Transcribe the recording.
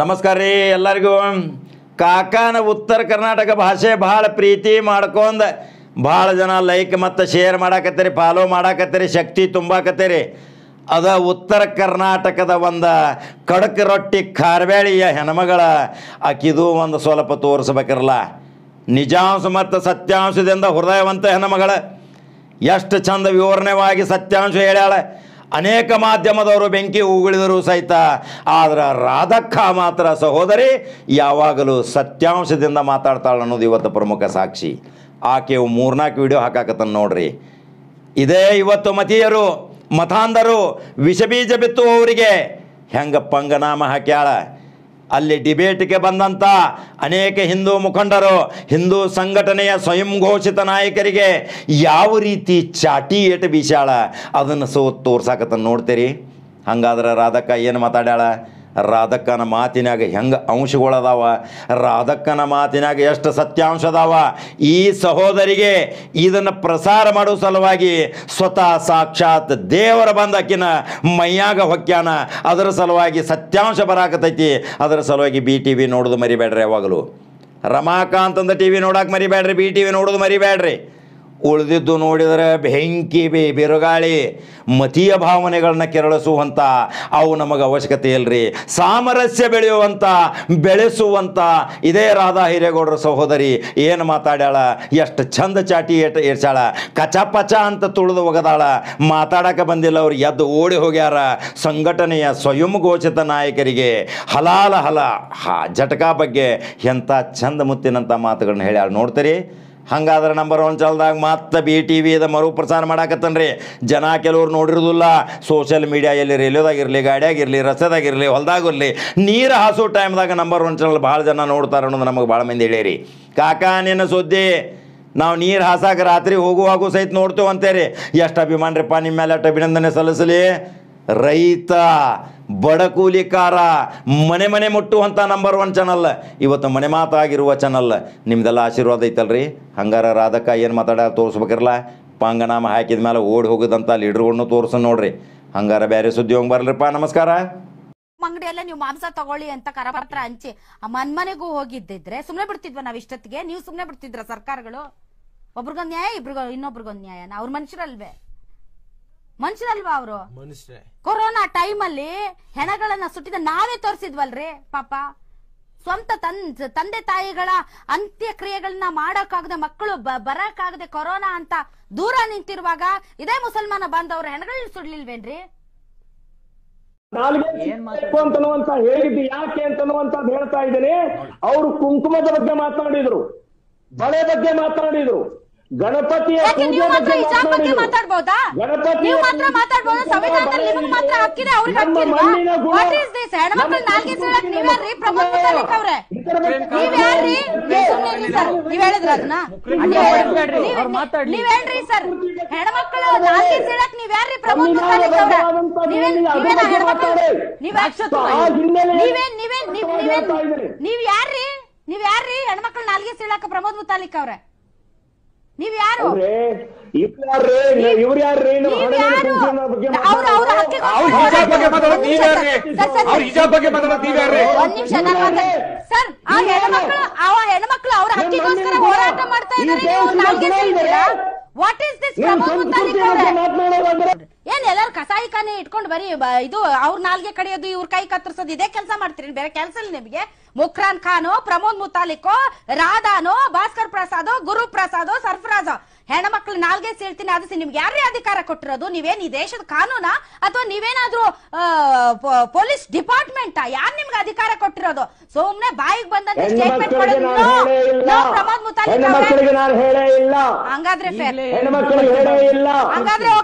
ನಮಸ್ಕಾರ ರೀ ಎಲ್ಲರಿಗೂ ಕಾಕಾನ ಉತ್ತರ ಕರ್ನಾಟಕ ಭಾಷೆ ಭಾಳ ಪ್ರೀತಿ ಮಾಡ್ಕೊಂಡು ಭಾಳ ಜನ ಲೈಕ್ ಮತ್ತು ಶೇರ್ ಮಾಡಾಕತ್ತೀರಿ ಫಾಲೋ ಮಾಡಾಕತ್ತೀರಿ ಶಕ್ತಿ ತುಂಬಾಕತ್ತೀರಿ ಅದ ಉತ್ತರ ಕರ್ನಾಟಕದ ಒಂದು ಕಡಕ ರೊಟ್ಟಿ ಖಾರ್ಬೇಳಿಯ ಹೆಣ್ಮಗಳ ಆಕಿದು ಒಂದು ಸ್ವಲ್ಪ ತೋರಿಸ್ಬೇಕಿರಲ್ಲ ನಿಜಾಂಶ ಮತ್ತು ಸತ್ಯಾಂಶದಿಂದ ಹೃದಯವಂತ ಹೆಣ್ಮಗಳ ಎಷ್ಟು ಚಂದ ವಿವರಣೆವಾಗಿ ಸತ್ಯಾಂಶ ಹೇಳ್ಯಾಳೆ ಅನೇಕ ಮಾಧ್ಯಮದವರು ಬೆಂಕಿ ಉಗುಳಿದರೂ ಸಹಿತ ಆದರೆ ರಾಧಕ್ಕ ಮಾತ್ರ ಸಹೋದರಿ ಯಾವಾಗಲೂ ಸತ್ಯಾಂಶದಿಂದ ಮಾತಾಡ್ತಾಳೆ ಅನ್ನೋದು ಇವತ್ತು ಪ್ರಮುಖ ಸಾಕ್ಷಿ ಆಕೆ ಮೂರ್ನಾಲ್ಕು ವಿಡಿಯೋ ಹಾಕಾಕತ್ತ ನೋಡ್ರಿ ಇದೇ ಇವತ್ತು ಮತೀಯರು ಮತಾಂಧರು ವಿಷಬೀಜ ಬಿತ್ತುವವರಿಗೆ ಹೆಂಗೆ ಪಂಗನಾಮ ಹಾಕ್ಯಾಳ ಅಲ್ಲಿ ಡಿಬೇಟ್ಗೆ ಬಂದಂತ ಅನೇಕ ಹಿಂದೂ ಮುಖಂಡರು ಹಿಂದೂ ಸಂಘಟನೆಯ ಸ್ವಯಂ ಘೋಷಿತ ನಾಯಕರಿಗೆ ಯಾವ ರೀತಿ ಚಾಟಿ ಏಟು ಬೀಸಾಳ ಅದನ್ನು ಸೋ ತೋರ್ಸಾಕತ್ತ ನೋಡ್ತೀರಿ ಹಂಗಾದ್ರೆ ರಾಧಕ್ಕ ಏನು ಮಾತಾಡ್ಯಾಳ ರಾಧಕ್ಕನ ಮಾತಿನಾಗ ಹೆಂಗೆ ಅಂಶಗಳದಾವ ರಾಧಕ್ಕನ ಮಾತಿನಾಗ ಎಷ್ಟು ಸತ್ಯಾಂಶ ಅದಾವ ಈ ಸಹೋದರಿಗೆ ಇದನ್ನು ಪ್ರಸಾರ ಮಾಡೋ ಸಲುವಾಗಿ ಸ್ವತಃ ಸಾಕ್ಷಾತ್ ದೇವರ ಬಂದಕ್ಕಿನ ಮೈಯಾಗ ಹೊಕ್ಕ್ಯಾನ ಅದರ ಸಲುವಾಗಿ ಸತ್ಯಾಂಶ ಬರಾಕತೈತಿ ಅದರ ಸಲುವಾಗಿ ಬಿ ಟಿ ವಿ ನೋಡೋದು ಮರಿಬೇಡ್ರಿ ಯಾವಾಗಲೂ ರಮಾಕಾಂತ್ ಟಿ ವಿ ನೋಡಕ್ಕೆ ಮರಿಬೇಡ್ರಿ ಬಿ ಟಿ ವಿ ನೋಡೋದು ಮರಿಬೇಡ್ರಿ ಉಳಿದಿದ್ದು ನೋಡಿದರೆ ಬೆಂಕಿ ಬಿ ಬಿರುಗಾಳಿ ಮತೀಯ ಭಾವನೆಗಳನ್ನ ಕೆರಳಿಸುವಂಥ ಅವು ನಮಗೆ ಅವಶ್ಯಕತೆ ಇಲ್ಲರಿ ಸಾಮರಸ್ಯ ಬೆಳೆಯುವಂಥ ಬೆಳೆಸುವಂಥ ಇದೇ ರಾಧಾ ಹಿರೇಗೌಡರ ಸಹೋದರಿ ಏನು ಮಾತಾಡ್ಯಾಳ ಎಷ್ಟು ಚಂದ ಚಾಟಿ ಏಟ ಏರ್ಸಾಳ ಕಚ ಪಚ ಅಂತ ತುಳಿದು ಒಗದಾಳ ಮಾತಾಡೋಕೆ ಬಂದಿಲ್ಲ ಅವ್ರು ಎದ್ದು ಓಡಿ ಹೋಗ್ಯಾರ ಸಂಘಟನೆಯ ಸ್ವಯಂ ಘೋಷಿತ ನಾಯಕರಿಗೆ ಹಲಾಲ ಹಲ ಹಾ ಜಟಕಾ ಬಗ್ಗೆ ಎಂಥ ಚಂದ ಮುತ್ತಿನಂಥ ಮಾತುಗಳನ್ನ ಹೇಳ್ಯಾಳ ನೋಡ್ತೀರಿ ಹಂಗಾದ್ರೆ ನಂಬರ್ ಒನ್ ಚಾನಲ್ದಾಗ ಮತ್ತೆ ಬಿ ಟಿ ಮರು ಮರುಪ್ರಸಾರ ಮಾಡಾಕತ್ತನ್ರಿ ರೀ ಜನ ಕೆಲವ್ರು ನೋಡಿರೋದಿಲ್ಲ ಸೋಷಿಯಲ್ ಮೀಡಿಯಾ ಎಲ್ಲಿ ರೈಲ್ವೆದಾಗಿರಲಿ ಗಾಡಿಯಾಗಿರಲಿ ರಸ್ತೆದಾಗಿರಲಿ ಹೊಲದಾಗಿರಲಿ ನೀರು ಹಾಸೋ ಟೈಮ್ದಾಗ ನಂಬರ್ ಒನ್ ಚಾನಲ್ ಭಾಳ ಜನ ನೋಡ್ತಾರೆ ಅನ್ನೋದು ನಮಗೆ ಭಾಳ ಮಂದಿ ಹೇಳಿರಿ ನಿನ್ನ ಸುದ್ದಿ ನಾವು ನೀರು ಹಾಸಾಕ ರಾತ್ರಿ ಹೋಗುವಾಗೂ ಸಹಿತ ನೋಡ್ತೇವೆ ಅಂತೇರಿ ಎಷ್ಟು ಅಭಿಮಾನ್ರಿಪ್ಪ ನಿಮ್ಮ ಮೇಲೆ ಅಷ್ಟು ಅಭಿನಂದನೆ ಸಲ್ಲಿಸಲಿ ರೈತ ಬಡ ಕೂಲಿಕಾರ ಮನೆ ಮನೆ ಮುಟ್ಟುವಂಥ ನಂಬರ್ ಒನ್ ಚಾನಲ್ ಇವತ್ತು ಮನೆ ಮಾತಾಗಿರುವ ಚಾನಲ್ ನಿಮ್ದೆಲ್ಲ ಆಶೀರ್ವಾದ ಐತಲ್ರಿ ಹಂಗಾರ ರಾಧಕ್ಕ ಏನು ಮಾತಾಡ ತೋರಿಸ್ಬೇಕಿರಲ್ಲ ಪಾಂಗನಾಮ ಹಾಕಿದ ಮೇಲೆ ಓಡಿ ಹೋಗುದಂತ ಲೀಡ್ರ್ಗಳ್ನು ತೋರಿಸ ನೋಡ್ರಿ ಹಂಗಾರ ಬೇರೆ ಸುದ್ದಿ ಹೋಗಿ ಬರ್ಲಿಪ್ಪ ನಮಸ್ಕಾರ ಅಂಗಡಿಯಲ್ಲೇ ನೀವು ಮಾಂಸ ತಗೊಳ್ಳಿ ಅಂತ ಕರಪತ್ರ ಹಂಚಿ ಮನ್ಮನೆಗೂ ಹೋಗಿದ್ದಿದ್ರೆ ಸುಮ್ಮನೆ ಬಿಡ್ತಿದ್ವ ನಾವ್ ಇಷ್ಟೊತ್ತಿಗೆ ನೀವು ಸುಮ್ಮನೆ ಬಿಡ್ತಿದ್ರ ಸರ್ಕಾರಗಳು ಒಬ್ರಿಗೊಂದ್ ನ್ಯಾಯ ಇಬ್ರಿಗ ಇನ್ನೊಬ್ರಿಗೊಂದ್ ನ್ಯಾಯ ಅವ್ರ ಮನುಷ್ಯರಲ್ವೇ ಮನುಷ್ಯರಲ್ವಾ ಅವರು ಕೊರೋನಾ ಟೈಮ್ ಅಲ್ಲಿ ಹೆಣಗಳನ್ನ ಸುಟ್ಟಿದ ನಾವೇ ತೋರಿಸಿದ್ವಲ್ರಿ ಪಾಪ ಸ್ವಂತ ತಂದೆ ತಾಯಿಗಳ ಅಂತ್ಯಕ್ರಿಯೆಗಳನ್ನ ಮಾಡೋಕ್ಕಾಗದೆ ಮಕ್ಕಳು ಬರಕ್ಕಾಗದೆ ಕೊರೋನಾ ಅಂತ ದೂರ ನಿಂತಿರುವಾಗ ಇದೇ ಮುಸಲ್ಮಾನ ಬಾಂಧವರು ಹೆಣಗಳನ್ನ ಸುಡ್ಲಿಲ್ವೇನ್ರಿ ಅಂತ ಹೇಳಿದ್ದು ಯಾಕೆ ಅಂತ ಹೇಳ್ತಾ ಇದ್ದೀನಿ ಅವರು ಕುಂಕುಮದ ಬಗ್ಗೆ ಮಾತನಾಡಿದ್ರು ಬಳೆ ಬಗ್ಗೆ ಮಾತನಾಡಿದ್ರು ಗಣಪತಿಯ ನೀವ್ ನಾಲ್ಗೆ ಯಾರ್ರಿ ನಾಲ್ಗೆ ಪ್ರಮೋದ್ ಮುತಾಲಿಕ್ ಅವ್ರೆ ನೀವ್ ಯಾರು ಸರ್ ಆ ಹೆಣ್ಮಕ್ಳು ಆ ಹೆಣ್ಮಕ್ಳು ಅವ್ರ ಹಕ್ಕಿಗೋಸ್ಕರ ಹೋರಾಟ ಮಾಡ್ತಾ ಇದ್ದಾರೆ ವಾಟ್ ಇಸ್ ದಿಸ್ ಸುಮ್ಮನೆ ಎಲ್ಲಾರು ಕಸಾಯಿಕಾನೆ ಇಟ್ಕೊಂಡು ಬರೀ ಇದು ಅವ್ರ ನಾಲ್ಗೆ ಕಡಿಯೋದು ಇವ್ರ ಕೈ ಕತ್ತರಿಸೋದು ಇದೇ ಕೆಲಸ ಮಾಡ್ತೀರಿ ಬೇರೆ ಕೆಲಸ ಇಲ್ಲ ನಿಮಗೆ ಮುಖ್ರಾನ್ ಖಾನು ಪ್ರಮೋದ್ ಮುತಾಲಿಕ್ ರಾಧಾನು ಭಾಸ್ಕರ್ ಪ್ರಸಾದ್ ಗುರು ಪ್ರಸಾದ್ ಸರ್ಫರಾಜ್ ಹೆಣ್ಮಕ್ಳು ನಾಲ್ಗೆ ಸೇರ್ತೀನಿ ಆದಿಸಿ ನಿಮ್ಗೆ ಯಾರೇ ಅಧಿಕಾರ ಕೊಟ್ಟಿರೋದು ನೀವೇನ್ ಈ ದೇಶದ ಕಾನೂನ ಅಥವಾ ನೀವೇನಾದ್ರೂ ಪೊಲೀಸ್ ಡಿಪಾರ್ಟ್ಮೆಂಟ್ ಯಾರ್ ನಿಮ್ಗೆ ಅಧಿಕಾರ ಕೊಟ್ಟಿರೋದು ಸುಮ್ನೆ ಬಾಯಿಗೆ ಬಂದಂತ ಸ್ಟೇಟ್ಮೆಂಟ್ ಪ್ರಮೋದ್ ಮುತಾಲಿಕ್ ಹಂಗಾದ್ರೆ ಹಂಗಾದ್ರೆ